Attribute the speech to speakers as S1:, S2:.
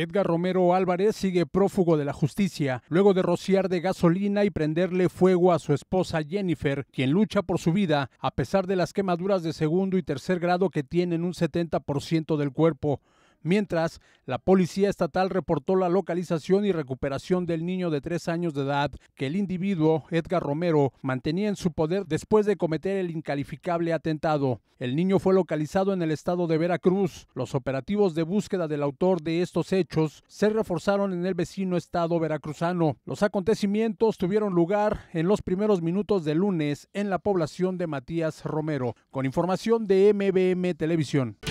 S1: Edgar Romero Álvarez sigue prófugo de la justicia, luego de rociar de gasolina y prenderle fuego a su esposa Jennifer, quien lucha por su vida a pesar de las quemaduras de segundo y tercer grado que tienen un 70% del cuerpo mientras la policía estatal reportó la localización y recuperación del niño de tres años de edad que el individuo, Edgar Romero, mantenía en su poder después de cometer el incalificable atentado. El niño fue localizado en el estado de Veracruz. Los operativos de búsqueda del autor de estos hechos se reforzaron en el vecino estado veracruzano. Los acontecimientos tuvieron lugar en los primeros minutos de lunes en la población de Matías Romero, con información de MBM Televisión.